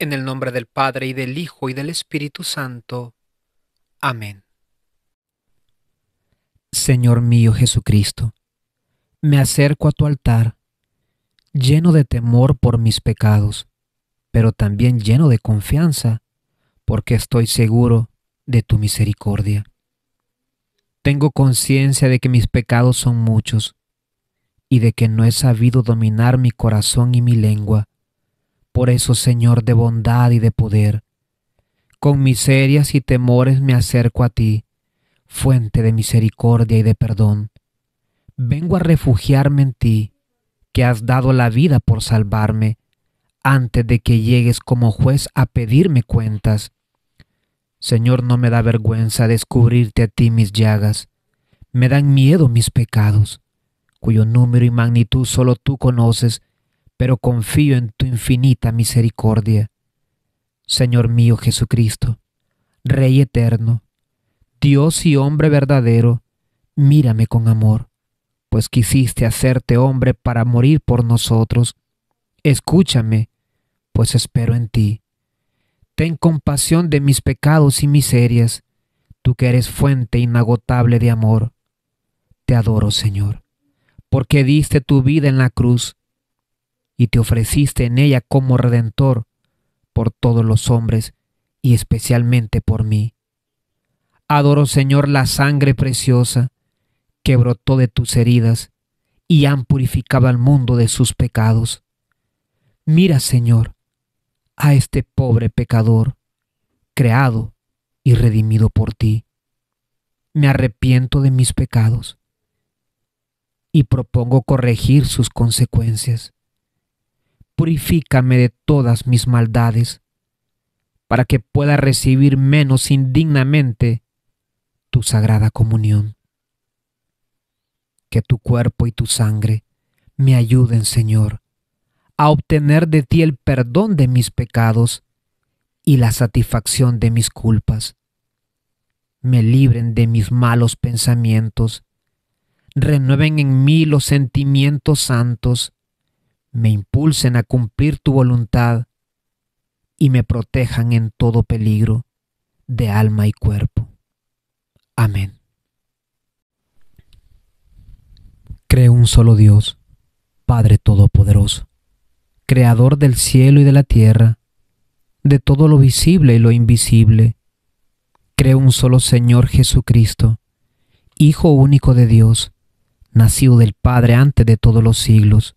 En el nombre del Padre y del Hijo y del Espíritu Santo. Amén. Señor mío Jesucristo, me acerco a tu altar, lleno de temor por mis pecados, pero también lleno de confianza, porque estoy seguro de tu misericordia. Tengo conciencia de que mis pecados son muchos y de que no he sabido dominar mi corazón y mi lengua por eso, Señor de bondad y de poder, con miserias y temores me acerco a ti, fuente de misericordia y de perdón. Vengo a refugiarme en ti, que has dado la vida por salvarme, antes de que llegues como juez a pedirme cuentas. Señor, no me da vergüenza descubrirte a ti mis llagas. Me dan miedo mis pecados, cuyo número y magnitud solo tú conoces, pero confío en tu infinita misericordia. Señor mío Jesucristo, Rey eterno, Dios y hombre verdadero, mírame con amor, pues quisiste hacerte hombre para morir por nosotros. Escúchame, pues espero en ti. Ten compasión de mis pecados y miserias, tú que eres fuente inagotable de amor. Te adoro, Señor, porque diste tu vida en la cruz y te ofreciste en ella como redentor por todos los hombres y especialmente por mí. Adoro, Señor, la sangre preciosa que brotó de tus heridas y han purificado al mundo de sus pecados. Mira, Señor, a este pobre pecador, creado y redimido por ti. Me arrepiento de mis pecados y propongo corregir sus consecuencias purifícame de todas mis maldades, para que pueda recibir menos indignamente tu sagrada comunión. Que tu cuerpo y tu sangre me ayuden, Señor, a obtener de ti el perdón de mis pecados y la satisfacción de mis culpas. Me libren de mis malos pensamientos, renueven en mí los sentimientos santos, me impulsen a cumplir tu voluntad y me protejan en todo peligro de alma y cuerpo. Amén. Creo un solo Dios, Padre Todopoderoso, Creador del cielo y de la tierra, de todo lo visible y lo invisible. Creo un solo Señor Jesucristo, Hijo único de Dios, nacido del Padre antes de todos los siglos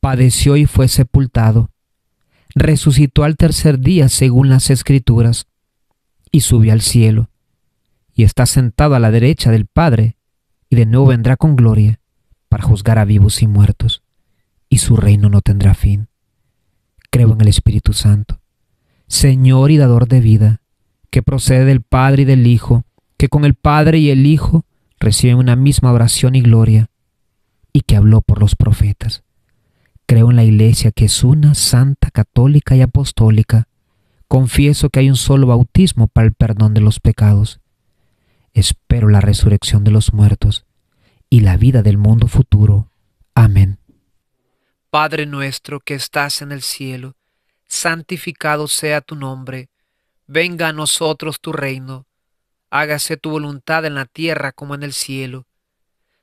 padeció y fue sepultado, resucitó al tercer día según las escrituras, y subió al cielo, y está sentado a la derecha del Padre, y de nuevo vendrá con gloria para juzgar a vivos y muertos, y su reino no tendrá fin. Creo en el Espíritu Santo, Señor y dador de vida, que procede del Padre y del Hijo, que con el Padre y el Hijo reciben una misma oración y gloria, y que habló por los profetas. Creo en la Iglesia que es una, santa, católica y apostólica. Confieso que hay un solo bautismo para el perdón de los pecados. Espero la resurrección de los muertos y la vida del mundo futuro. Amén. Padre nuestro que estás en el cielo, santificado sea tu nombre. Venga a nosotros tu reino. Hágase tu voluntad en la tierra como en el cielo.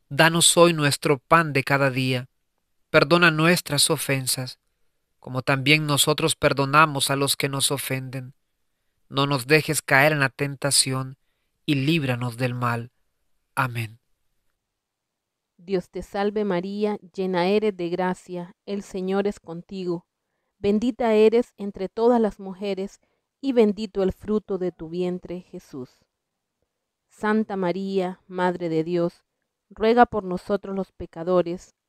Danos hoy nuestro pan de cada día perdona nuestras ofensas, como también nosotros perdonamos a los que nos ofenden. No nos dejes caer en la tentación, y líbranos del mal. Amén. Dios te salve María, llena eres de gracia, el Señor es contigo. Bendita eres entre todas las mujeres, y bendito el fruto de tu vientre, Jesús. Santa María, Madre de Dios, ruega por nosotros los pecadores,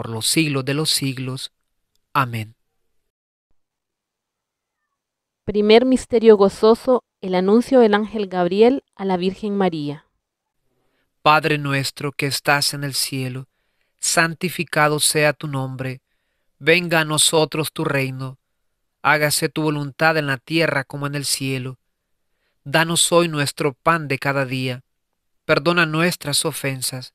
por los siglos de los siglos. Amén. Primer misterio gozoso, el anuncio del ángel Gabriel a la Virgen María. Padre nuestro que estás en el cielo, santificado sea tu nombre, venga a nosotros tu reino, hágase tu voluntad en la tierra como en el cielo. Danos hoy nuestro pan de cada día, perdona nuestras ofensas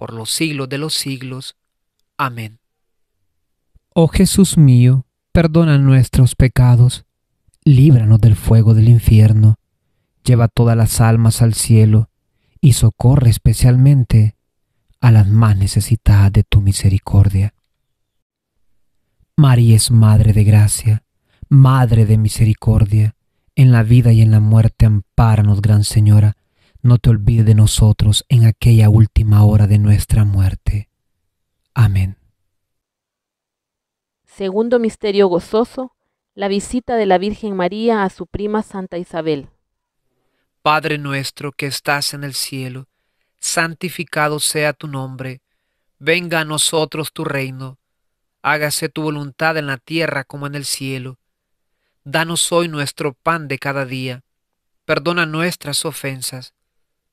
por los siglos de los siglos. Amén. Oh Jesús mío, perdona nuestros pecados, líbranos del fuego del infierno, lleva todas las almas al cielo y socorre especialmente a las más necesitadas de tu misericordia. María es Madre de Gracia, Madre de Misericordia, en la vida y en la muerte, ampáranos, Gran Señora no te olvides de nosotros en aquella última hora de nuestra muerte. Amén. Segundo misterio gozoso, la visita de la Virgen María a su prima Santa Isabel. Padre nuestro que estás en el cielo, santificado sea tu nombre, venga a nosotros tu reino, hágase tu voluntad en la tierra como en el cielo. Danos hoy nuestro pan de cada día, perdona nuestras ofensas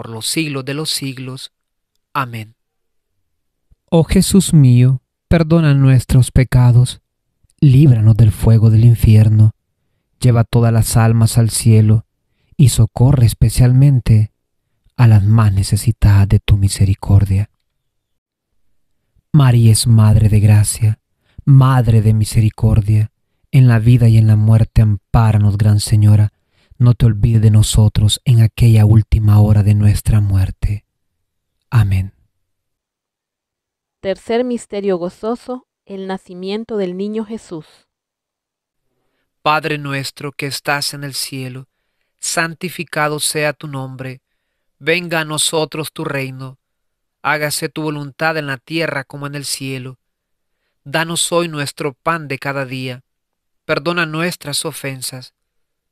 por los siglos de los siglos. Amén. Oh Jesús mío, perdona nuestros pecados, líbranos del fuego del infierno, lleva todas las almas al cielo y socorre especialmente a las más necesitadas de tu misericordia. María es Madre de Gracia, Madre de Misericordia, en la vida y en la muerte, ampáranos, Gran Señora no te olvides de nosotros en aquella última hora de nuestra muerte. Amén. Tercer misterio gozoso, el nacimiento del niño Jesús. Padre nuestro que estás en el cielo, santificado sea tu nombre, venga a nosotros tu reino, hágase tu voluntad en la tierra como en el cielo. Danos hoy nuestro pan de cada día, perdona nuestras ofensas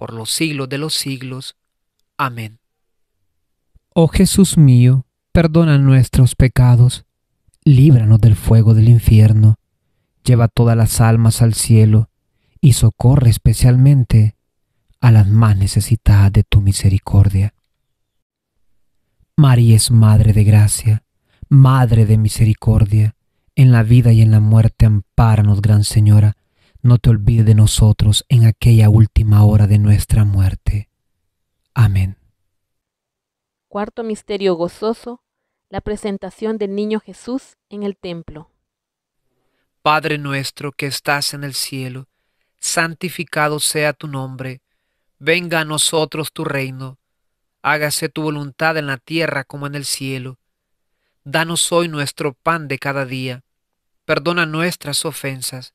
por los siglos de los siglos. Amén. Oh Jesús mío, perdona nuestros pecados, líbranos del fuego del infierno, lleva todas las almas al cielo y socorre especialmente a las más necesitadas de tu misericordia. María es Madre de Gracia, Madre de Misericordia, en la vida y en la muerte, ampáranos, Gran Señora no te olvides de nosotros en aquella última hora de nuestra muerte. Amén. Cuarto misterio gozoso, la presentación del niño Jesús en el templo. Padre nuestro que estás en el cielo, santificado sea tu nombre, venga a nosotros tu reino, hágase tu voluntad en la tierra como en el cielo. Danos hoy nuestro pan de cada día, perdona nuestras ofensas,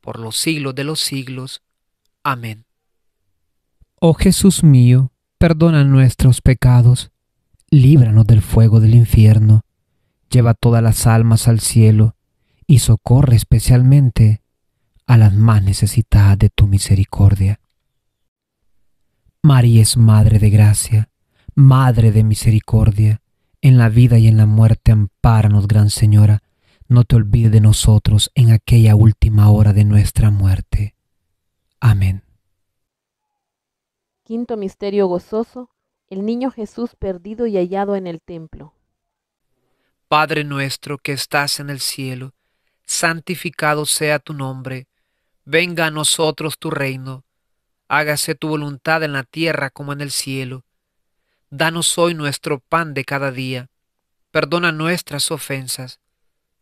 por los siglos de los siglos. Amén. Oh Jesús mío, perdona nuestros pecados, líbranos del fuego del infierno, lleva todas las almas al cielo y socorre especialmente a las más necesitadas de tu misericordia. María es Madre de Gracia, Madre de Misericordia, en la vida y en la muerte, ampáranos, Gran Señora no te olvides de nosotros en aquella última hora de nuestra muerte. Amén. Quinto misterio gozoso, el niño Jesús perdido y hallado en el templo. Padre nuestro que estás en el cielo, santificado sea tu nombre, venga a nosotros tu reino, hágase tu voluntad en la tierra como en el cielo. Danos hoy nuestro pan de cada día, perdona nuestras ofensas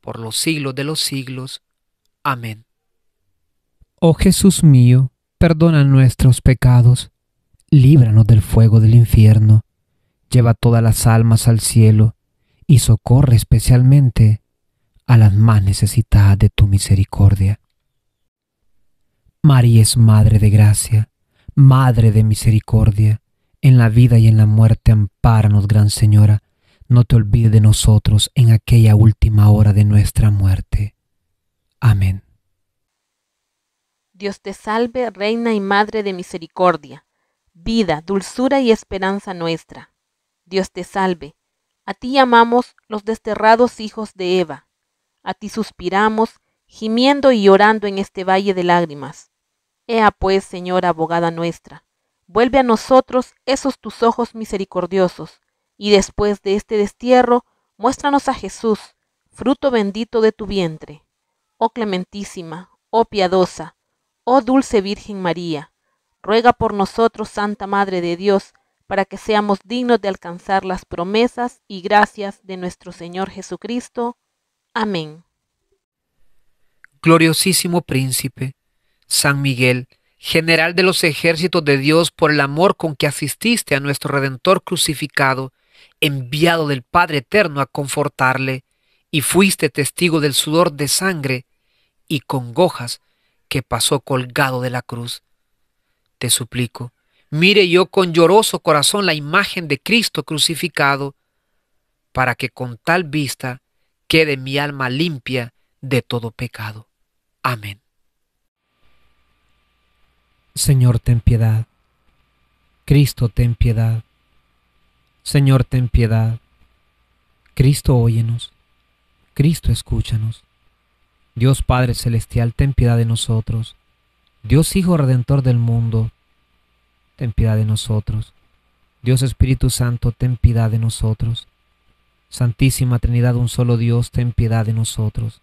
por los siglos de los siglos. Amén. Oh Jesús mío, perdona nuestros pecados, líbranos del fuego del infierno, lleva todas las almas al cielo y socorre especialmente a las más necesitadas de tu misericordia. María es Madre de Gracia, Madre de Misericordia, en la vida y en la muerte, ampáranos, Gran Señora no te olvide de nosotros en aquella última hora de nuestra muerte. Amén. Dios te salve, Reina y Madre de Misericordia, vida, dulzura y esperanza nuestra. Dios te salve, a ti llamamos los desterrados hijos de Eva, a ti suspiramos, gimiendo y llorando en este valle de lágrimas. Ea pues, Señora abogada nuestra, vuelve a nosotros esos tus ojos misericordiosos, y después de este destierro, muéstranos a Jesús, fruto bendito de tu vientre. Oh clementísima, oh piadosa, oh dulce Virgen María, ruega por nosotros, Santa Madre de Dios, para que seamos dignos de alcanzar las promesas y gracias de nuestro Señor Jesucristo. Amén. Gloriosísimo príncipe, San Miguel, general de los ejércitos de Dios, por el amor con que asististe a nuestro Redentor crucificado, enviado del Padre Eterno a confortarle, y fuiste testigo del sudor de sangre y congojas que pasó colgado de la cruz. Te suplico, mire yo con lloroso corazón la imagen de Cristo crucificado, para que con tal vista quede mi alma limpia de todo pecado. Amén. Señor, ten piedad. Cristo, ten piedad. Señor, ten piedad. Cristo, óyenos. Cristo, escúchanos. Dios Padre Celestial, ten piedad de nosotros. Dios Hijo Redentor del mundo, ten piedad de nosotros. Dios Espíritu Santo, ten piedad de nosotros. Santísima Trinidad, un solo Dios, ten piedad de nosotros.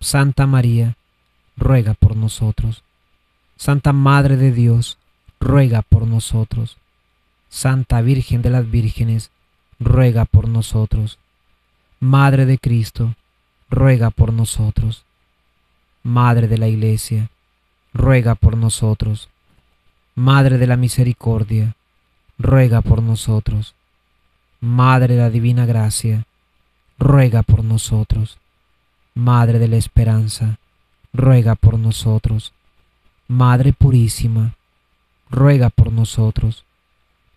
Santa María, ruega por nosotros. Santa Madre de Dios, ruega por nosotros. Santa Virgen de las Vírgenes, ruega por nosotros. Madre de Cristo, ruega por nosotros. Madre de la Iglesia, ruega por nosotros. Madre de la Misericordia, ruega por nosotros. Madre de la Divina Gracia, ruega por nosotros. Madre de la Esperanza, ruega por nosotros. Madre Purísima, ruega por nosotros.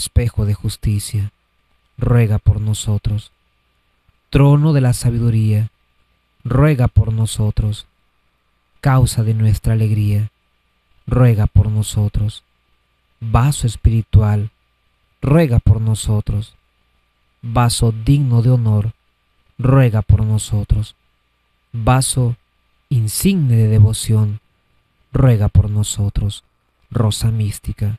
espejo de justicia, ruega por nosotros. Trono de la sabiduría, ruega por nosotros. Causa de nuestra alegría, ruega por nosotros. Vaso espiritual, ruega por nosotros. Vaso digno de honor, ruega por nosotros. Vaso insigne de devoción, ruega por nosotros. Rosa mística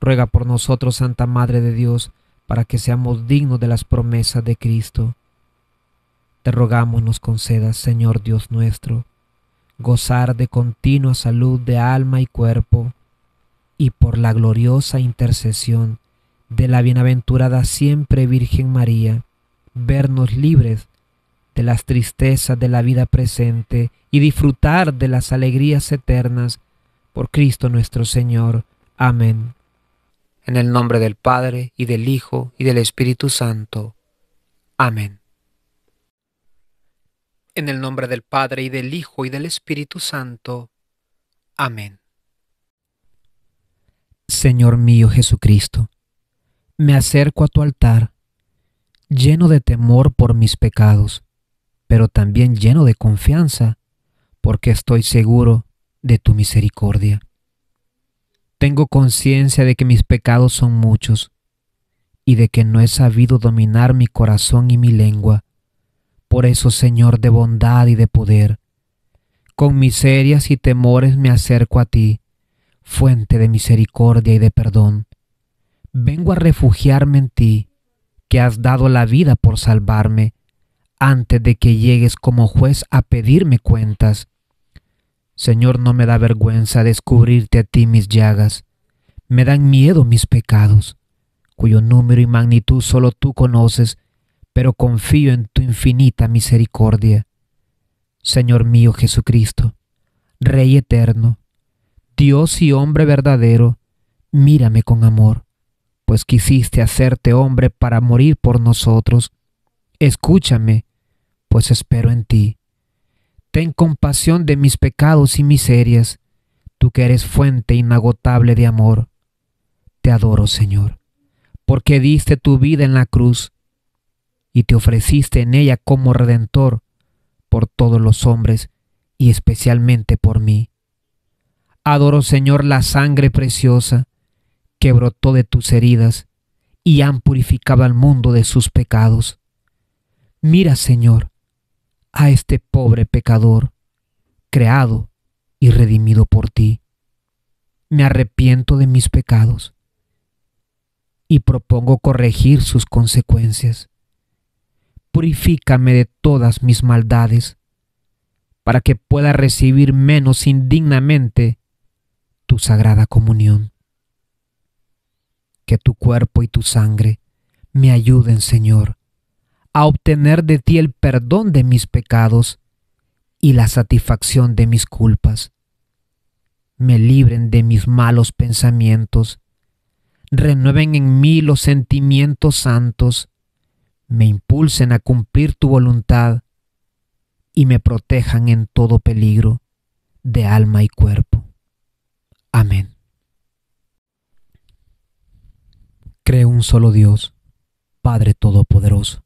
ruega por nosotros, Santa Madre de Dios, para que seamos dignos de las promesas de Cristo. Te rogamos nos concedas, Señor Dios nuestro, gozar de continua salud de alma y cuerpo, y por la gloriosa intercesión de la bienaventurada siempre Virgen María, vernos libres de las tristezas de la vida presente y disfrutar de las alegrías eternas por Cristo nuestro Señor. Amén en el nombre del Padre y del Hijo y del Espíritu Santo. Amén. En el nombre del Padre y del Hijo y del Espíritu Santo. Amén. Señor mío Jesucristo, me acerco a tu altar, lleno de temor por mis pecados, pero también lleno de confianza, porque estoy seguro de tu misericordia. Tengo conciencia de que mis pecados son muchos y de que no he sabido dominar mi corazón y mi lengua. Por eso, Señor de bondad y de poder, con miserias y temores me acerco a ti, fuente de misericordia y de perdón. Vengo a refugiarme en ti, que has dado la vida por salvarme, antes de que llegues como juez a pedirme cuentas. Señor, no me da vergüenza descubrirte a ti mis llagas. Me dan miedo mis pecados, cuyo número y magnitud solo tú conoces, pero confío en tu infinita misericordia. Señor mío Jesucristo, Rey eterno, Dios y hombre verdadero, mírame con amor, pues quisiste hacerte hombre para morir por nosotros. Escúchame, pues espero en ti ten compasión de mis pecados y miserias, tú que eres fuente inagotable de amor. Te adoro, Señor, porque diste tu vida en la cruz y te ofreciste en ella como redentor por todos los hombres y especialmente por mí. Adoro, Señor, la sangre preciosa que brotó de tus heridas y han purificado al mundo de sus pecados. Mira, Señor, a este pobre pecador, creado y redimido por ti. Me arrepiento de mis pecados y propongo corregir sus consecuencias. Purifícame de todas mis maldades para que pueda recibir menos indignamente tu sagrada comunión. Que tu cuerpo y tu sangre me ayuden, Señor, a obtener de ti el perdón de mis pecados y la satisfacción de mis culpas. Me libren de mis malos pensamientos. Renueven en mí los sentimientos santos. Me impulsen a cumplir tu voluntad y me protejan en todo peligro de alma y cuerpo. Amén. Creo un solo Dios, Padre Todopoderoso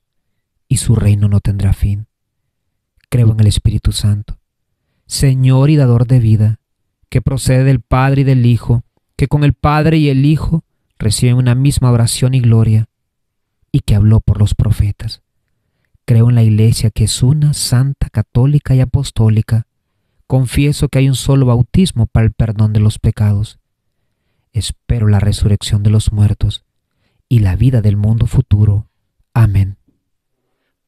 y su reino no tendrá fin. Creo en el Espíritu Santo, Señor y dador de vida, que procede del Padre y del Hijo, que con el Padre y el Hijo reciben una misma oración y gloria, y que habló por los profetas. Creo en la Iglesia que es una, santa, católica y apostólica. Confieso que hay un solo bautismo para el perdón de los pecados. Espero la resurrección de los muertos y la vida del mundo futuro. Amén.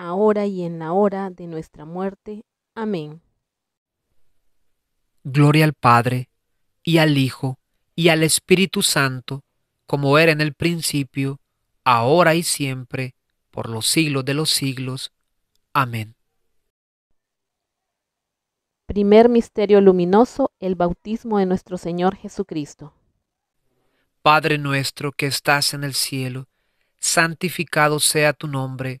ahora y en la hora de nuestra muerte. Amén. Gloria al Padre, y al Hijo, y al Espíritu Santo, como era en el principio, ahora y siempre, por los siglos de los siglos. Amén. Primer misterio luminoso, el bautismo de nuestro Señor Jesucristo. Padre nuestro que estás en el cielo, santificado sea tu nombre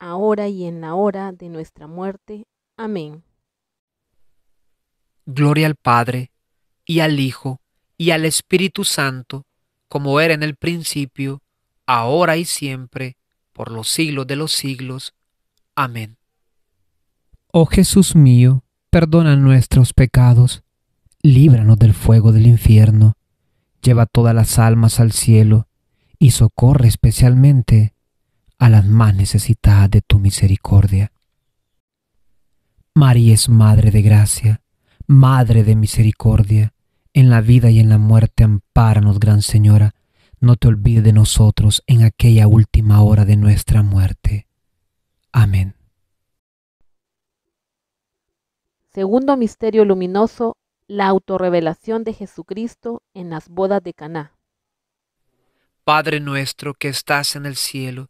ahora y en la hora de nuestra muerte. Amén. Gloria al Padre, y al Hijo, y al Espíritu Santo, como era en el principio, ahora y siempre, por los siglos de los siglos. Amén. Oh Jesús mío, perdona nuestros pecados, líbranos del fuego del infierno, lleva todas las almas al cielo, y socorre especialmente a las más necesitadas de tu misericordia. María es Madre de Gracia, Madre de Misericordia, en la vida y en la muerte ampáranos, Gran Señora, no te olvides de nosotros en aquella última hora de nuestra muerte. Amén. Segundo misterio luminoso, la autorrevelación de Jesucristo en las bodas de Caná. Padre nuestro que estás en el cielo,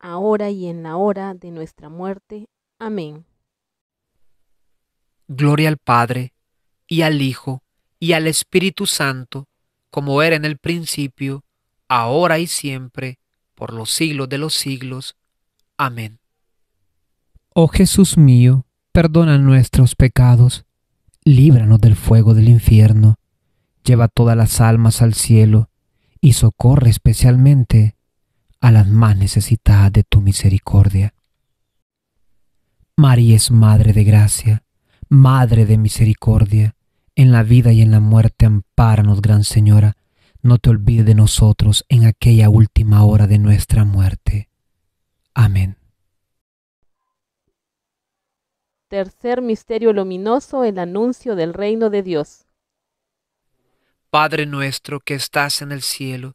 ahora y en la hora de nuestra muerte. Amén. Gloria al Padre, y al Hijo, y al Espíritu Santo, como era en el principio, ahora y siempre, por los siglos de los siglos. Amén. Oh Jesús mío, perdona nuestros pecados, líbranos del fuego del infierno, lleva todas las almas al cielo, y socorre especialmente a las más necesitadas de tu misericordia. María es Madre de Gracia, Madre de Misericordia, en la vida y en la muerte ampáranos, Gran Señora, no te olvides de nosotros en aquella última hora de nuestra muerte. Amén. Tercer misterio luminoso, el anuncio del reino de Dios. Padre nuestro que estás en el cielo,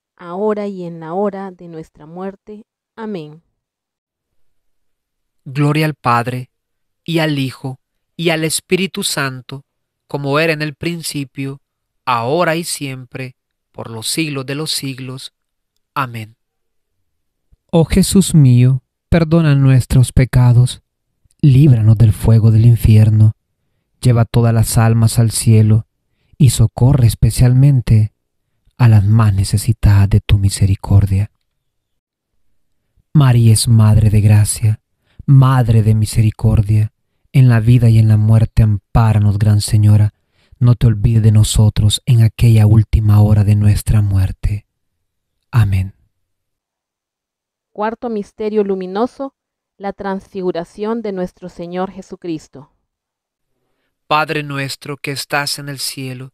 ahora y en la hora de nuestra muerte. Amén. Gloria al Padre, y al Hijo, y al Espíritu Santo, como era en el principio, ahora y siempre, por los siglos de los siglos. Amén. Oh Jesús mío, perdona nuestros pecados, líbranos del fuego del infierno, lleva todas las almas al cielo, y socorre especialmente a las más necesitadas de tu misericordia. María es Madre de Gracia, Madre de Misericordia, en la vida y en la muerte ampáranos, Gran Señora, no te olvides de nosotros en aquella última hora de nuestra muerte. Amén. Cuarto Misterio Luminoso, la transfiguración de nuestro Señor Jesucristo. Padre nuestro que estás en el cielo,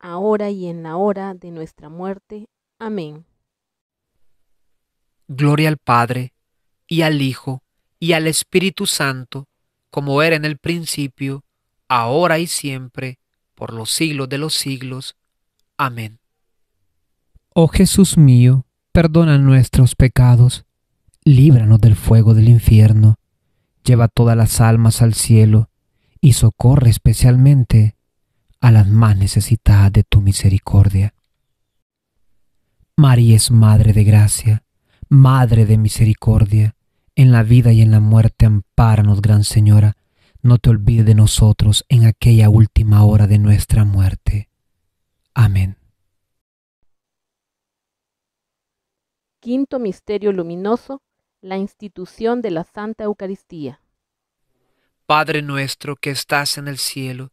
ahora y en la hora de nuestra muerte. Amén. Gloria al Padre, y al Hijo, y al Espíritu Santo, como era en el principio, ahora y siempre, por los siglos de los siglos. Amén. Oh Jesús mío, perdona nuestros pecados, líbranos del fuego del infierno, lleva todas las almas al cielo, y socorre especialmente a las más necesitadas de tu misericordia. María es Madre de Gracia, Madre de Misericordia, en la vida y en la muerte ampáranos, Gran Señora, no te olvides de nosotros en aquella última hora de nuestra muerte. Amén. Quinto Misterio Luminoso, la institución de la Santa Eucaristía. Padre nuestro que estás en el cielo,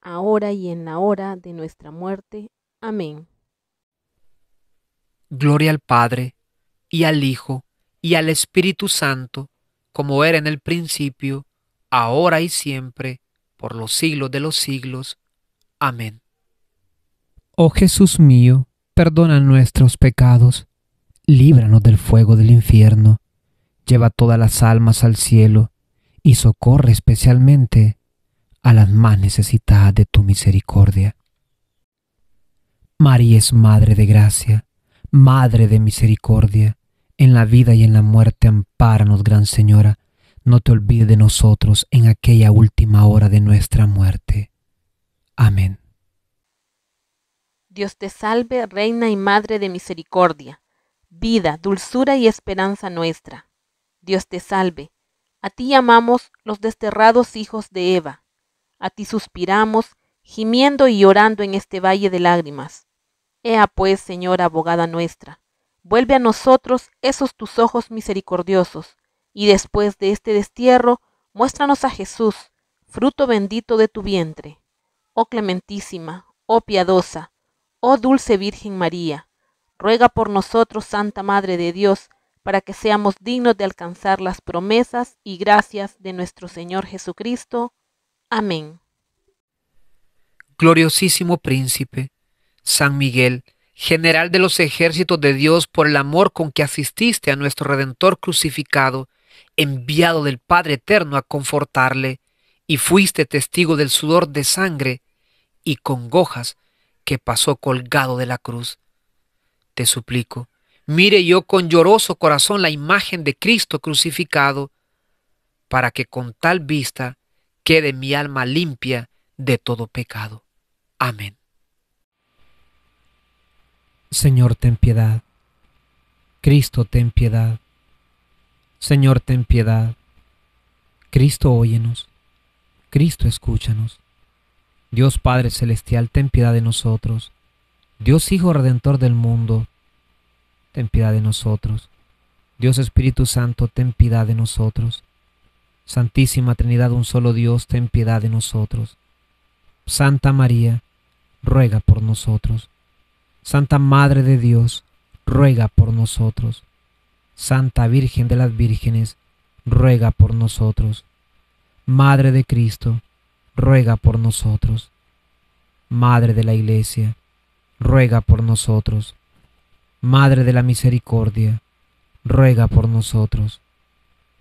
ahora y en la hora de nuestra muerte. Amén. Gloria al Padre, y al Hijo, y al Espíritu Santo, como era en el principio, ahora y siempre, por los siglos de los siglos. Amén. Oh Jesús mío, perdona nuestros pecados, líbranos del fuego del infierno, lleva todas las almas al cielo, y socorre especialmente a las más necesitadas de tu misericordia. María es Madre de Gracia, Madre de Misericordia, en la vida y en la muerte ampáranos, Gran Señora, no te olvides de nosotros en aquella última hora de nuestra muerte. Amén. Dios te salve, Reina y Madre de Misericordia, vida, dulzura y esperanza nuestra. Dios te salve, a ti amamos los desterrados hijos de Eva a ti suspiramos, gimiendo y llorando en este valle de lágrimas. Ea pues, Señora abogada nuestra, vuelve a nosotros esos tus ojos misericordiosos, y después de este destierro, muéstranos a Jesús, fruto bendito de tu vientre. Oh clementísima, oh piadosa, oh dulce Virgen María, ruega por nosotros, Santa Madre de Dios, para que seamos dignos de alcanzar las promesas y gracias de nuestro Señor Jesucristo. Amén. Gloriosísimo príncipe, San Miguel, general de los ejércitos de Dios, por el amor con que asististe a nuestro Redentor crucificado, enviado del Padre Eterno a confortarle, y fuiste testigo del sudor de sangre y congojas que pasó colgado de la cruz. Te suplico, mire yo con lloroso corazón la imagen de Cristo crucificado, para que con tal vista quede mi alma limpia de todo pecado. Amén. Señor, ten piedad. Cristo, ten piedad. Señor, ten piedad. Cristo, óyenos. Cristo, escúchanos. Dios Padre Celestial, ten piedad de nosotros. Dios Hijo Redentor del mundo, ten piedad de nosotros. Dios Espíritu Santo, ten piedad de nosotros. Santísima Trinidad, un solo Dios, ten piedad de nosotros. Santa María, ruega por nosotros. Santa Madre de Dios, ruega por nosotros. Santa Virgen de las Vírgenes, ruega por nosotros. Madre de Cristo, ruega por nosotros. Madre de la Iglesia, ruega por nosotros. Madre de la Misericordia, ruega por nosotros.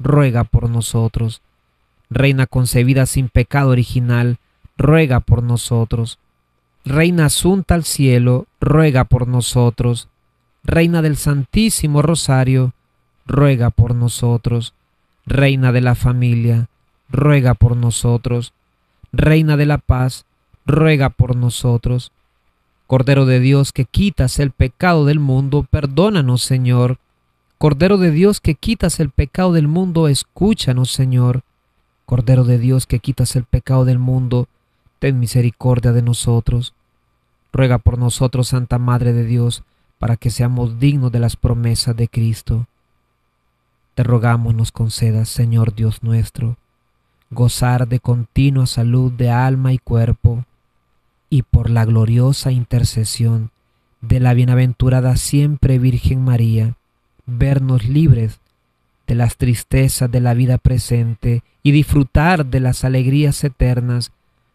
ruega por nosotros. Reina concebida sin pecado original, ruega por nosotros. Reina asunta al cielo, ruega por nosotros. Reina del Santísimo Rosario, ruega por nosotros. Reina de la familia, ruega por nosotros. Reina de la paz, ruega por nosotros. Cordero de Dios que quitas el pecado del mundo, perdónanos, Señor. Cordero de Dios que quitas el pecado del mundo, escúchanos, Señor. Cordero de Dios que quitas el pecado del mundo, ten misericordia de nosotros. Ruega por nosotros, Santa Madre de Dios, para que seamos dignos de las promesas de Cristo. Te rogamos nos concedas, Señor Dios nuestro, gozar de continua salud de alma y cuerpo, y por la gloriosa intercesión de la bienaventurada siempre Virgen María, vernos libres de las tristezas de la vida presente y disfrutar de las alegrías eternas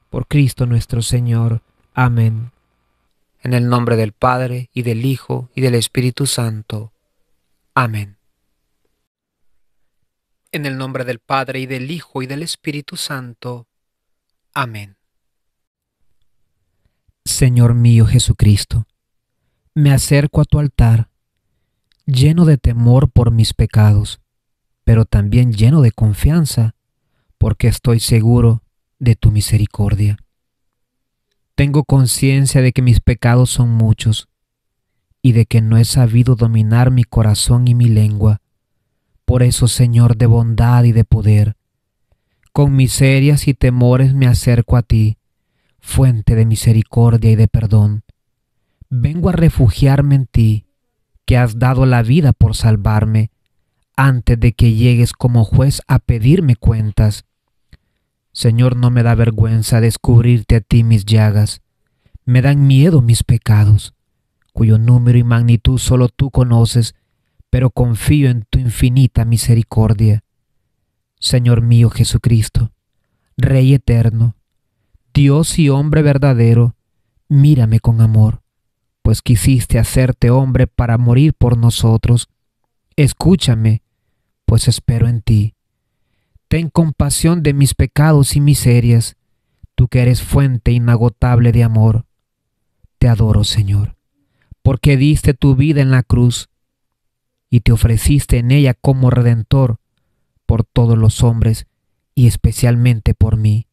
por Cristo nuestro Señor. Amén. En el nombre del Padre y del Hijo y del Espíritu Santo. Amén. En el nombre del Padre y del Hijo y del Espíritu Santo. Amén. Señor mío Jesucristo, me acerco a tu altar lleno de temor por mis pecados, pero también lleno de confianza, porque estoy seguro de tu misericordia. Tengo conciencia de que mis pecados son muchos y de que no he sabido dominar mi corazón y mi lengua. Por eso, Señor, de bondad y de poder, con miserias y temores me acerco a ti, fuente de misericordia y de perdón. Vengo a refugiarme en ti que has dado la vida por salvarme, antes de que llegues como juez a pedirme cuentas. Señor, no me da vergüenza descubrirte a ti mis llagas. Me dan miedo mis pecados, cuyo número y magnitud solo tú conoces, pero confío en tu infinita misericordia. Señor mío Jesucristo, Rey eterno, Dios y hombre verdadero, mírame con amor pues quisiste hacerte hombre para morir por nosotros. Escúchame, pues espero en ti. Ten compasión de mis pecados y miserias, tú que eres fuente inagotable de amor. Te adoro, Señor, porque diste tu vida en la cruz y te ofreciste en ella como redentor por todos los hombres y especialmente por mí.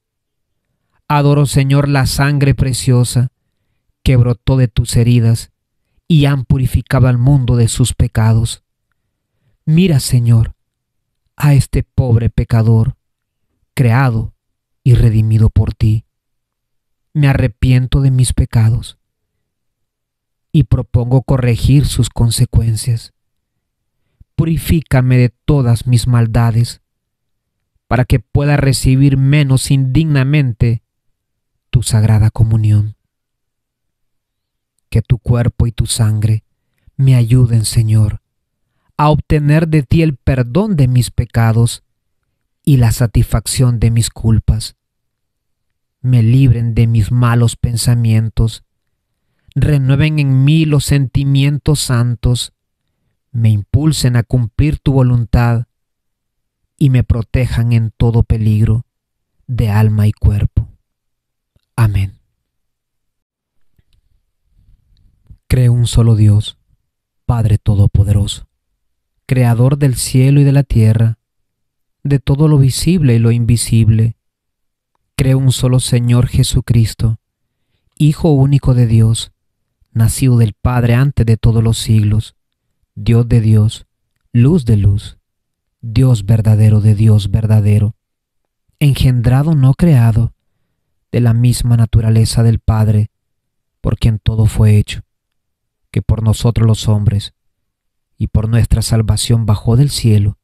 Adoro, Señor, la sangre preciosa que brotó de tus heridas y han purificado al mundo de sus pecados. Mira, Señor, a este pobre pecador, creado y redimido por ti. Me arrepiento de mis pecados y propongo corregir sus consecuencias. Purifícame de todas mis maldades para que pueda recibir menos indignamente tu sagrada comunión que tu cuerpo y tu sangre me ayuden, Señor, a obtener de ti el perdón de mis pecados y la satisfacción de mis culpas. Me libren de mis malos pensamientos, renueven en mí los sentimientos santos, me impulsen a cumplir tu voluntad y me protejan en todo peligro de alma y cuerpo. Amén. Creo un solo Dios, Padre Todopoderoso, Creador del cielo y de la tierra, de todo lo visible y lo invisible. Creo un solo Señor Jesucristo, Hijo único de Dios, nacido del Padre antes de todos los siglos, Dios de Dios, luz de luz, Dios verdadero de Dios verdadero, engendrado no creado, de la misma naturaleza del Padre, por quien todo fue hecho que por nosotros los hombres, y por nuestra salvación bajó del cielo,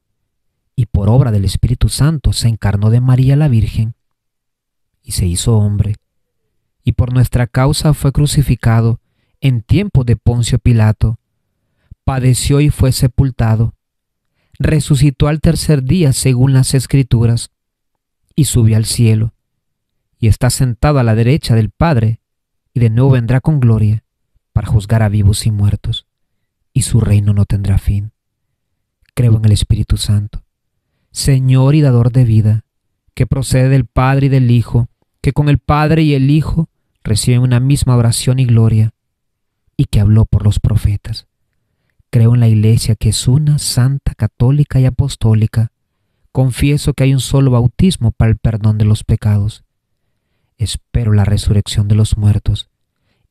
y por obra del Espíritu Santo se encarnó de María la Virgen, y se hizo hombre, y por nuestra causa fue crucificado en tiempo de Poncio Pilato, padeció y fue sepultado, resucitó al tercer día según las escrituras, y subió al cielo, y está sentado a la derecha del Padre, y de nuevo vendrá con gloria para juzgar a vivos y muertos, y su reino no tendrá fin. Creo en el Espíritu Santo, Señor y dador de vida, que procede del Padre y del Hijo, que con el Padre y el Hijo reciben una misma oración y gloria, y que habló por los profetas. Creo en la Iglesia que es una, santa, católica y apostólica. Confieso que hay un solo bautismo para el perdón de los pecados. Espero la resurrección de los muertos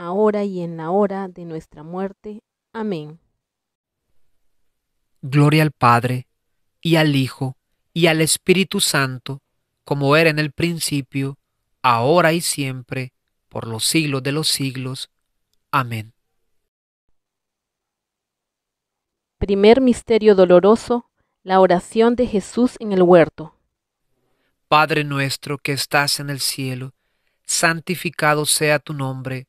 ahora y en la hora de nuestra muerte. Amén. Gloria al Padre, y al Hijo, y al Espíritu Santo, como era en el principio, ahora y siempre, por los siglos de los siglos. Amén. Primer Misterio Doloroso, la oración de Jesús en el huerto. Padre nuestro que estás en el cielo, santificado sea tu nombre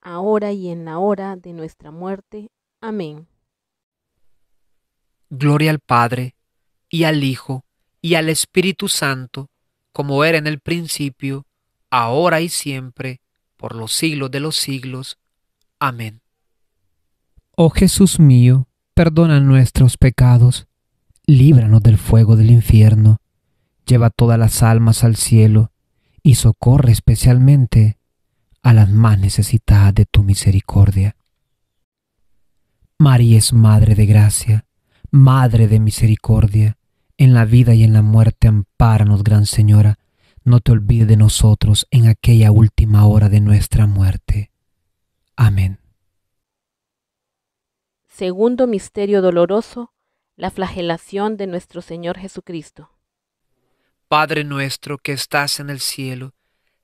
ahora y en la hora de nuestra muerte. Amén. Gloria al Padre, y al Hijo, y al Espíritu Santo, como era en el principio, ahora y siempre, por los siglos de los siglos. Amén. Oh Jesús mío, perdona nuestros pecados, líbranos del fuego del infierno, lleva todas las almas al cielo, y socorre especialmente a las más necesitadas de tu misericordia. María es Madre de Gracia, Madre de Misericordia, en la vida y en la muerte ampáranos, Gran Señora, no te olvides de nosotros en aquella última hora de nuestra muerte. Amén. Segundo misterio doloroso, la flagelación de nuestro Señor Jesucristo. Padre nuestro que estás en el cielo,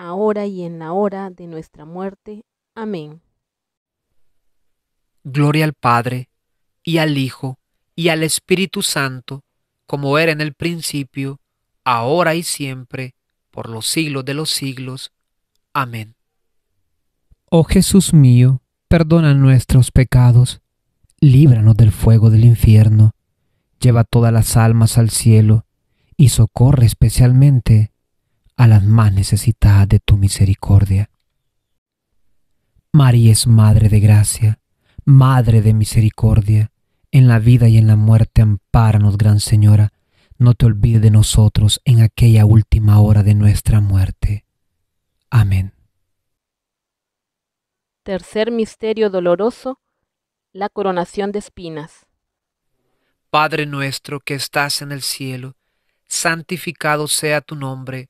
ahora y en la hora de nuestra muerte. Amén. Gloria al Padre, y al Hijo, y al Espíritu Santo, como era en el principio, ahora y siempre, por los siglos de los siglos. Amén. Oh Jesús mío, perdona nuestros pecados, líbranos del fuego del infierno, lleva todas las almas al cielo, y socorre especialmente a las más necesitadas de tu misericordia. María es Madre de Gracia, Madre de Misericordia, en la vida y en la muerte ampáranos, Gran Señora, no te olvides de nosotros en aquella última hora de nuestra muerte. Amén. Tercer misterio doloroso, la coronación de espinas. Padre nuestro que estás en el cielo, santificado sea tu nombre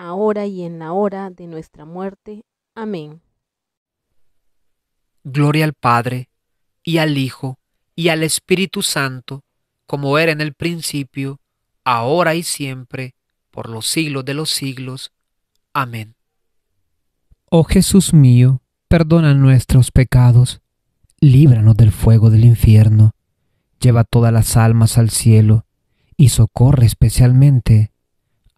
ahora y en la hora de nuestra muerte. Amén. Gloria al Padre, y al Hijo, y al Espíritu Santo, como era en el principio, ahora y siempre, por los siglos de los siglos. Amén. Oh Jesús mío, perdona nuestros pecados, líbranos del fuego del infierno, lleva todas las almas al cielo, y socorre especialmente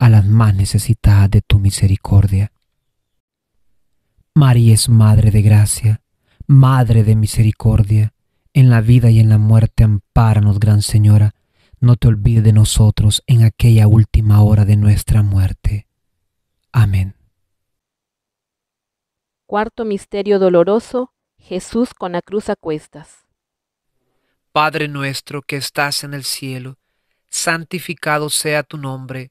a las más necesitadas de tu misericordia. María es Madre de Gracia, Madre de Misericordia, en la vida y en la muerte ampáranos, Gran Señora, no te olvides de nosotros en aquella última hora de nuestra muerte. Amén. Cuarto Misterio Doloroso, Jesús con la cruz a cuestas. Padre nuestro que estás en el cielo, santificado sea tu nombre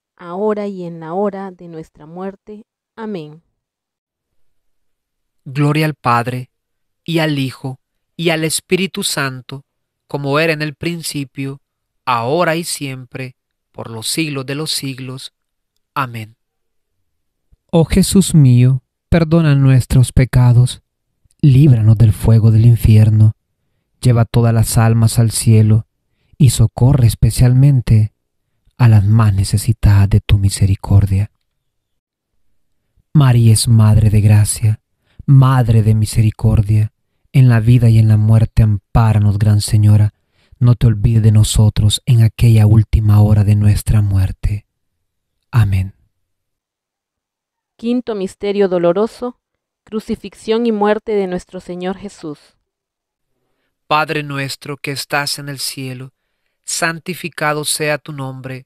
ahora y en la hora de nuestra muerte. Amén. Gloria al Padre, y al Hijo, y al Espíritu Santo, como era en el principio, ahora y siempre, por los siglos de los siglos. Amén. Oh Jesús mío, perdona nuestros pecados, líbranos del fuego del infierno, lleva todas las almas al cielo, y socorre especialmente a las más necesitadas de tu misericordia. María es Madre de Gracia, Madre de Misericordia, en la vida y en la muerte ampáranos, Gran Señora, no te olvides de nosotros en aquella última hora de nuestra muerte. Amén. Quinto Misterio Doloroso, Crucifixión y Muerte de nuestro Señor Jesús. Padre nuestro que estás en el cielo, santificado sea tu nombre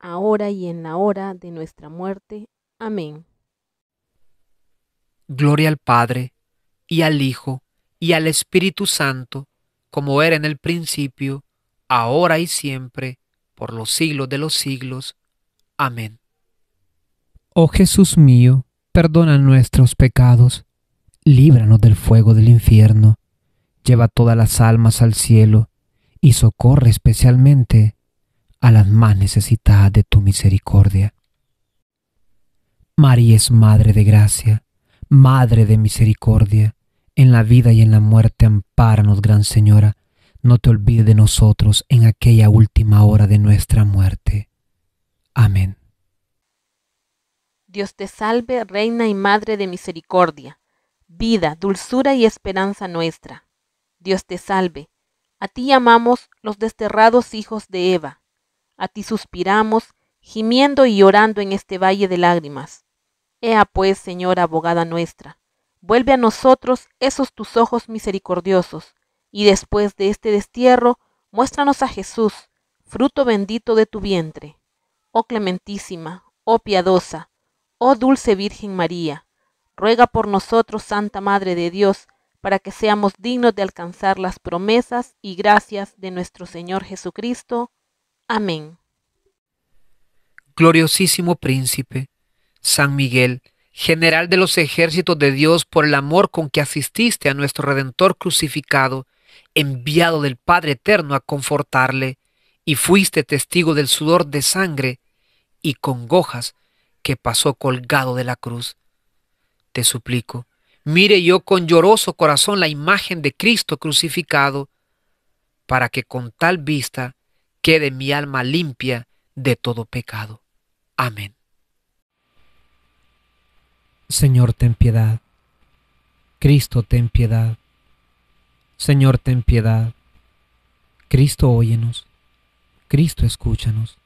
ahora y en la hora de nuestra muerte. Amén. Gloria al Padre, y al Hijo, y al Espíritu Santo, como era en el principio, ahora y siempre, por los siglos de los siglos. Amén. Oh Jesús mío, perdona nuestros pecados, líbranos del fuego del infierno, lleva todas las almas al cielo, y socorre especialmente a las más necesitadas de tu misericordia. María es Madre de Gracia, Madre de Misericordia, en la vida y en la muerte ampáranos, Gran Señora, no te olvides de nosotros en aquella última hora de nuestra muerte. Amén. Dios te salve, Reina y Madre de Misericordia, vida, dulzura y esperanza nuestra. Dios te salve, a ti amamos los desterrados hijos de Eva a ti suspiramos, gimiendo y llorando en este valle de lágrimas. Ea pues, Señora abogada nuestra, vuelve a nosotros esos tus ojos misericordiosos, y después de este destierro, muéstranos a Jesús, fruto bendito de tu vientre. Oh clementísima, oh piadosa, oh dulce Virgen María, ruega por nosotros, Santa Madre de Dios, para que seamos dignos de alcanzar las promesas y gracias de nuestro Señor Jesucristo. Amén. Gloriosísimo príncipe, San Miguel, general de los ejércitos de Dios, por el amor con que asististe a nuestro Redentor crucificado, enviado del Padre Eterno a confortarle, y fuiste testigo del sudor de sangre y congojas que pasó colgado de la cruz. Te suplico, mire yo con lloroso corazón la imagen de Cristo crucificado, para que con tal vista quede mi alma limpia de todo pecado. Amén. Señor, ten piedad. Cristo, ten piedad. Señor, ten piedad. Cristo, óyenos. Cristo, escúchanos.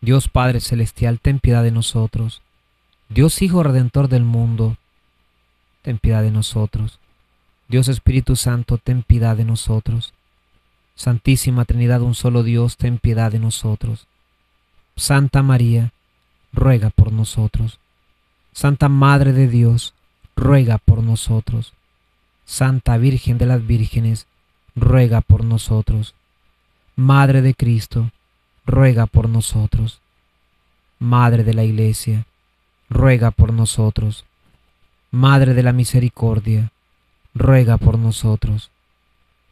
Dios Padre Celestial, ten piedad de nosotros. Dios Hijo Redentor del mundo, ten piedad de nosotros. Dios Espíritu Santo, ten piedad de nosotros. Santísima Trinidad, un solo Dios, ten piedad de nosotros. Santa María, ruega por nosotros. Santa Madre de Dios, ruega por nosotros. Santa Virgen de las Vírgenes, ruega por nosotros. Madre de Cristo, ruega por nosotros. Madre de la Iglesia, ruega por nosotros. Madre de la Misericordia, ruega por nosotros.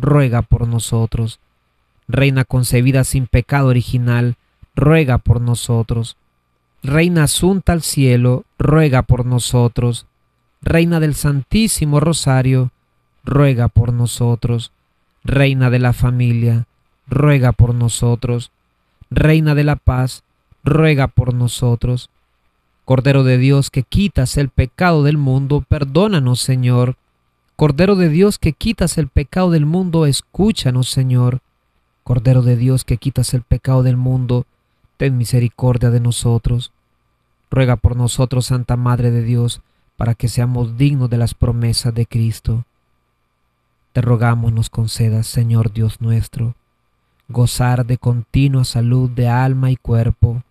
ruega por nosotros. Reina concebida sin pecado original, ruega por nosotros. Reina asunta al cielo, ruega por nosotros. Reina del Santísimo Rosario, ruega por nosotros. Reina de la familia, ruega por nosotros. Reina de la paz, ruega por nosotros. Cordero de Dios que quitas el pecado del mundo, perdónanos Señor. Cordero de Dios que quitas el pecado del mundo, escúchanos, Señor. Cordero de Dios que quitas el pecado del mundo, ten misericordia de nosotros. Ruega por nosotros, Santa Madre de Dios, para que seamos dignos de las promesas de Cristo. Te rogamos nos concedas, Señor Dios nuestro, gozar de continua salud de alma y cuerpo,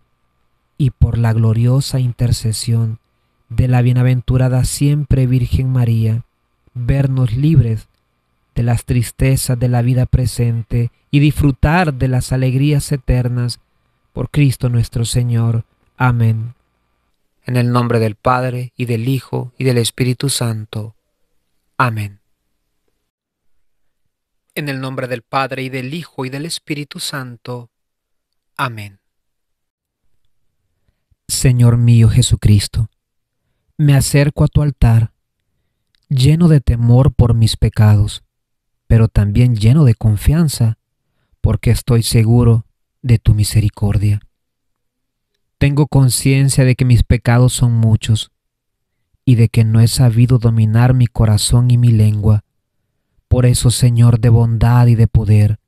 y por la gloriosa intercesión de la bienaventurada siempre Virgen María, vernos libres de las tristezas de la vida presente y disfrutar de las alegrías eternas por Cristo nuestro Señor. Amén. En el nombre del Padre y del Hijo y del Espíritu Santo. Amén. En el nombre del Padre y del Hijo y del Espíritu Santo. Amén. Señor mío Jesucristo, me acerco a tu altar lleno de temor por mis pecados, pero también lleno de confianza, porque estoy seguro de tu misericordia. Tengo conciencia de que mis pecados son muchos y de que no he sabido dominar mi corazón y mi lengua. Por eso, Señor, de bondad y de poder,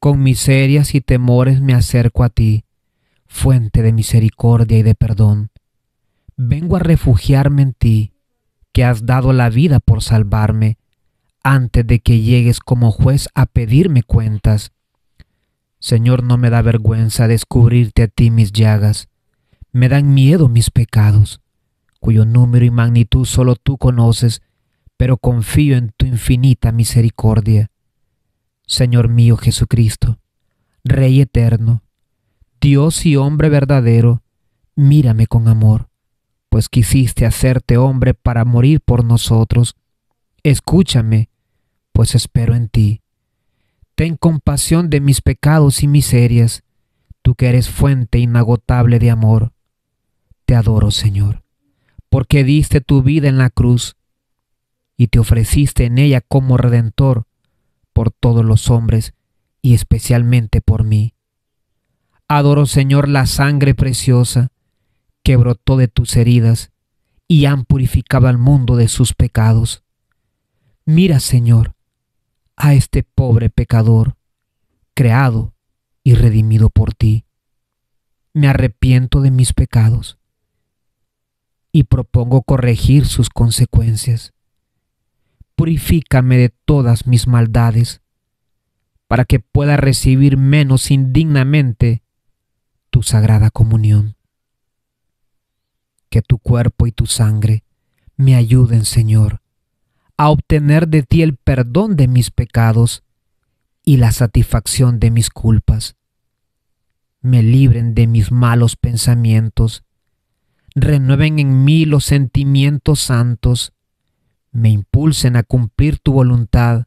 con miserias y temores me acerco a ti, fuente de misericordia y de perdón. Vengo a refugiarme en ti que has dado la vida por salvarme, antes de que llegues como juez a pedirme cuentas. Señor, no me da vergüenza descubrirte a ti mis llagas. Me dan miedo mis pecados, cuyo número y magnitud solo tú conoces, pero confío en tu infinita misericordia. Señor mío Jesucristo, Rey eterno, Dios y hombre verdadero, mírame con amor pues quisiste hacerte hombre para morir por nosotros. Escúchame, pues espero en ti. Ten compasión de mis pecados y miserias, tú que eres fuente inagotable de amor. Te adoro, Señor, porque diste tu vida en la cruz y te ofreciste en ella como redentor por todos los hombres y especialmente por mí. Adoro, Señor, la sangre preciosa que brotó de tus heridas y han purificado al mundo de sus pecados. Mira, Señor, a este pobre pecador, creado y redimido por ti. Me arrepiento de mis pecados y propongo corregir sus consecuencias. Purifícame de todas mis maldades para que pueda recibir menos indignamente tu sagrada comunión que tu cuerpo y tu sangre me ayuden, Señor, a obtener de ti el perdón de mis pecados y la satisfacción de mis culpas. Me libren de mis malos pensamientos, renueven en mí los sentimientos santos, me impulsen a cumplir tu voluntad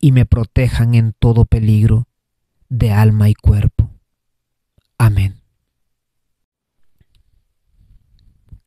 y me protejan en todo peligro de alma y cuerpo. Amén.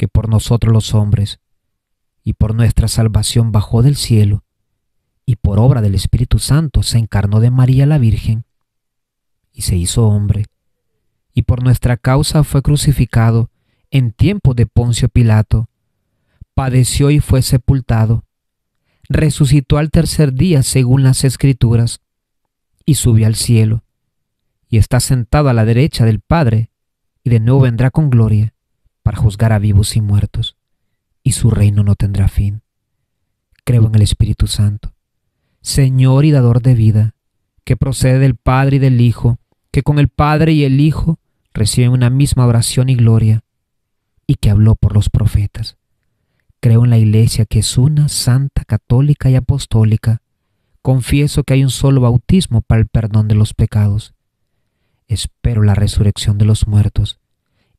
que por nosotros los hombres, y por nuestra salvación bajó del cielo, y por obra del Espíritu Santo se encarnó de María la Virgen, y se hizo hombre, y por nuestra causa fue crucificado en tiempo de Poncio Pilato, padeció y fue sepultado, resucitó al tercer día según las escrituras, y subió al cielo, y está sentado a la derecha del Padre, y de nuevo vendrá con gloria para juzgar a vivos y muertos, y su reino no tendrá fin. Creo en el Espíritu Santo, Señor y dador de vida, que procede del Padre y del Hijo, que con el Padre y el Hijo reciben una misma oración y gloria, y que habló por los profetas. Creo en la Iglesia que es una, santa, católica y apostólica. Confieso que hay un solo bautismo para el perdón de los pecados. Espero la resurrección de los muertos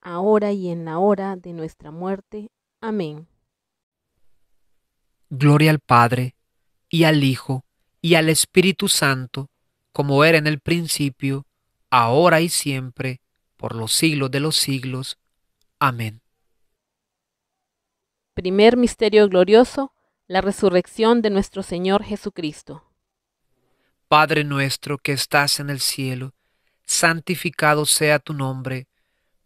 ahora y en la hora de nuestra muerte. Amén. Gloria al Padre, y al Hijo, y al Espíritu Santo, como era en el principio, ahora y siempre, por los siglos de los siglos. Amén. Primer Misterio Glorioso, la resurrección de nuestro Señor Jesucristo. Padre nuestro que estás en el cielo, santificado sea tu nombre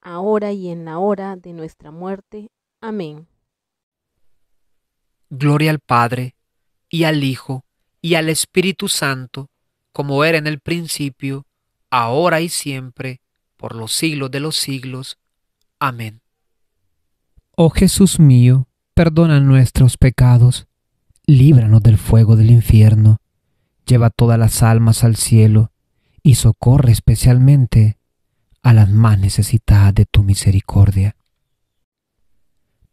ahora y en la hora de nuestra muerte. Amén. Gloria al Padre, y al Hijo, y al Espíritu Santo, como era en el principio, ahora y siempre, por los siglos de los siglos. Amén. Oh Jesús mío, perdona nuestros pecados, líbranos del fuego del infierno, lleva todas las almas al cielo, y socorre especialmente a las más necesitadas de tu misericordia.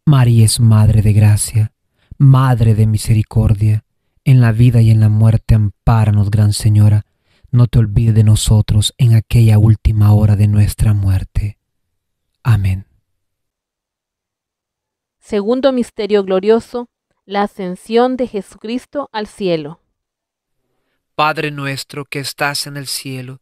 María es Madre de Gracia, Madre de Misericordia, en la vida y en la muerte ampáranos, Gran Señora, no te olvides de nosotros en aquella última hora de nuestra muerte. Amén. Segundo Misterio Glorioso, la ascensión de Jesucristo al cielo. Padre nuestro que estás en el cielo,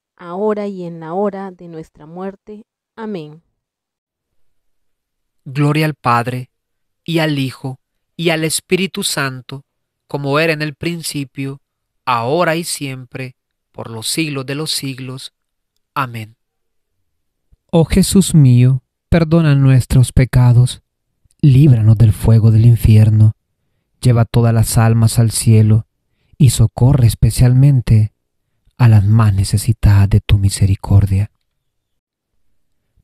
ahora y en la hora de nuestra muerte. Amén. Gloria al Padre, y al Hijo, y al Espíritu Santo, como era en el principio, ahora y siempre, por los siglos de los siglos. Amén. Oh Jesús mío, perdona nuestros pecados, líbranos del fuego del infierno, lleva todas las almas al cielo, y socorre especialmente a las más necesitadas de tu misericordia.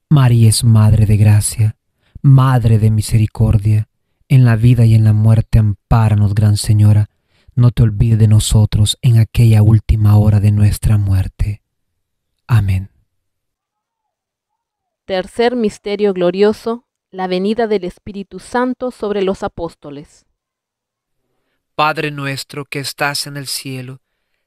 María es Madre de Gracia, Madre de Misericordia, en la vida y en la muerte ampáranos, Gran Señora, no te olvides de nosotros en aquella última hora de nuestra muerte. Amén. Tercer misterio glorioso, la venida del Espíritu Santo sobre los apóstoles. Padre nuestro que estás en el cielo,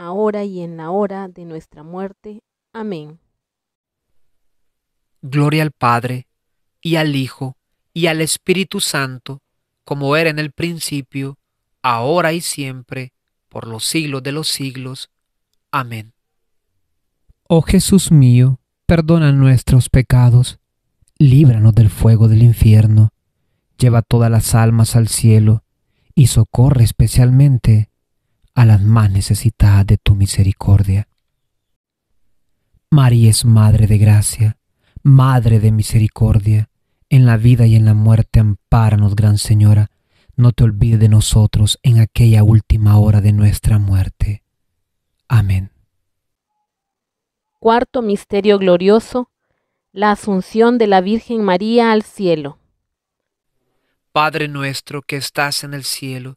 ahora y en la hora de nuestra muerte. Amén. Gloria al Padre, y al Hijo, y al Espíritu Santo, como era en el principio, ahora y siempre, por los siglos de los siglos. Amén. Oh Jesús mío, perdona nuestros pecados, líbranos del fuego del infierno, lleva todas las almas al cielo, y socorre especialmente a las más necesitadas de tu misericordia. María es Madre de Gracia, Madre de Misericordia, en la vida y en la muerte ampáranos, Gran Señora, no te olvides de nosotros en aquella última hora de nuestra muerte. Amén. Cuarto Misterio Glorioso, la Asunción de la Virgen María al Cielo. Padre nuestro que estás en el cielo,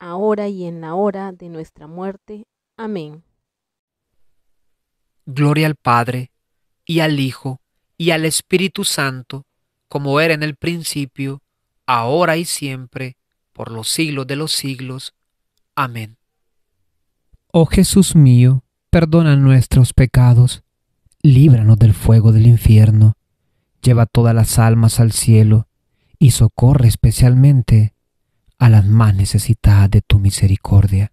ahora y en la hora de nuestra muerte. Amén. Gloria al Padre, y al Hijo, y al Espíritu Santo, como era en el principio, ahora y siempre, por los siglos de los siglos. Amén. Oh Jesús mío, perdona nuestros pecados, líbranos del fuego del infierno, lleva todas las almas al cielo, y socorre especialmente a las más necesitadas de tu misericordia.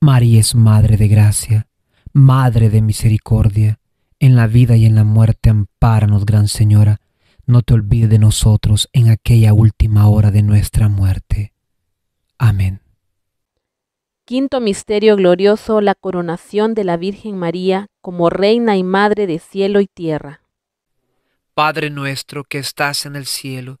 María es Madre de Gracia, Madre de Misericordia, en la vida y en la muerte ampáranos, Gran Señora, no te olvides de nosotros en aquella última hora de nuestra muerte. Amén. Quinto misterio glorioso, la coronación de la Virgen María como Reina y Madre de cielo y tierra. Padre nuestro que estás en el cielo,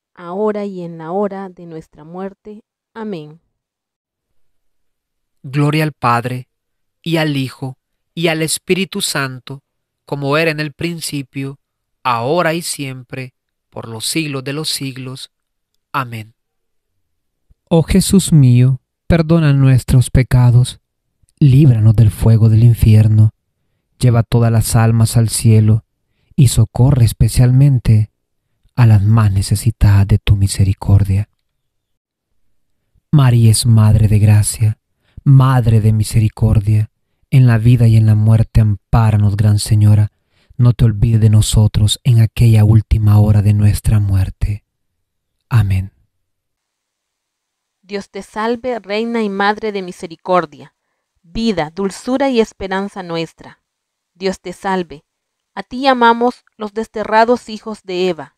ahora y en la hora de nuestra muerte. Amén. Gloria al Padre, y al Hijo, y al Espíritu Santo, como era en el principio, ahora y siempre, por los siglos de los siglos. Amén. Oh Jesús mío, perdona nuestros pecados, líbranos del fuego del infierno, lleva todas las almas al cielo, y socorre especialmente a las más necesitadas de tu misericordia. María es Madre de Gracia, Madre de Misericordia, en la vida y en la muerte ampáranos, Gran Señora, no te olvides de nosotros en aquella última hora de nuestra muerte. Amén. Dios te salve, Reina y Madre de Misericordia, vida, dulzura y esperanza nuestra. Dios te salve, a ti amamos los desterrados hijos de Eva.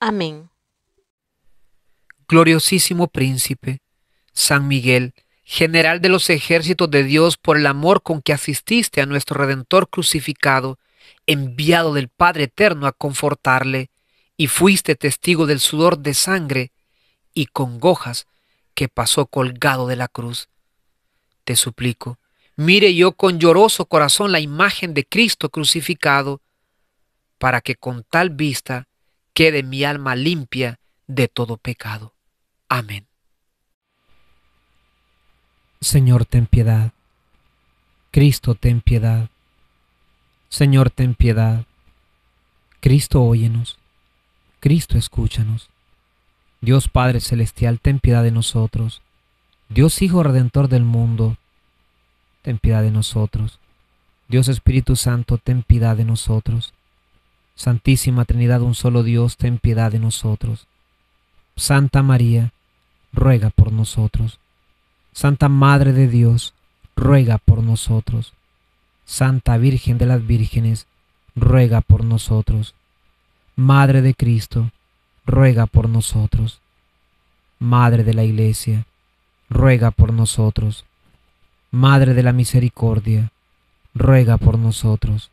Amén. Gloriosísimo príncipe, San Miguel, general de los ejércitos de Dios, por el amor con que asististe a nuestro Redentor crucificado, enviado del Padre Eterno a confortarle, y fuiste testigo del sudor de sangre y congojas que pasó colgado de la cruz. Te suplico, mire yo con lloroso corazón la imagen de Cristo crucificado, para que con tal vista quede mi alma limpia de todo pecado. Amén. Señor, ten piedad. Cristo, ten piedad. Señor, ten piedad. Cristo, óyenos. Cristo, escúchanos. Dios Padre Celestial, ten piedad de nosotros. Dios Hijo Redentor del mundo, ten piedad de nosotros. Dios Espíritu Santo, ten piedad de nosotros. Santísima Trinidad, un solo Dios, ten piedad de nosotros. Santa María, ruega por nosotros. Santa Madre de Dios, ruega por nosotros. Santa Virgen de las Vírgenes, ruega por nosotros. Madre de Cristo, ruega por nosotros. Madre de la Iglesia, ruega por nosotros. Madre de la Misericordia, ruega por nosotros.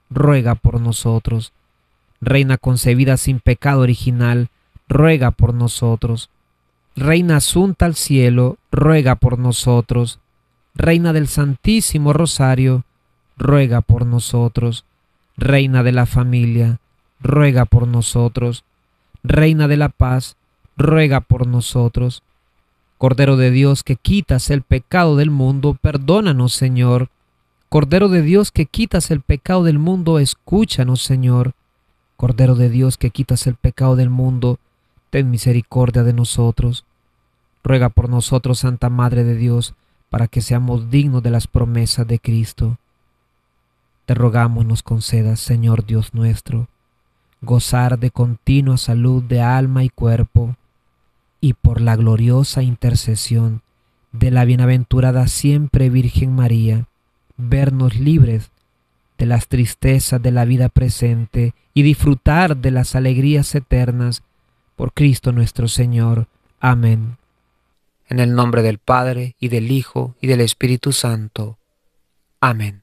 ruega por nosotros. Reina concebida sin pecado original, ruega por nosotros. Reina asunta al cielo, ruega por nosotros. Reina del Santísimo Rosario, ruega por nosotros. Reina de la familia, ruega por nosotros. Reina de la paz, ruega por nosotros. Cordero de Dios que quitas el pecado del mundo, perdónanos, Señor. Cordero de Dios que quitas el pecado del mundo, escúchanos, Señor. Cordero de Dios que quitas el pecado del mundo, ten misericordia de nosotros. Ruega por nosotros, Santa Madre de Dios, para que seamos dignos de las promesas de Cristo. Te rogamos nos concedas, Señor Dios nuestro, gozar de continua salud de alma y cuerpo, y por la gloriosa intercesión de la bienaventurada siempre Virgen María, vernos libres de las tristezas de la vida presente y disfrutar de las alegrías eternas por Cristo nuestro Señor. Amén. En el nombre del Padre, y del Hijo, y del Espíritu Santo. Amén.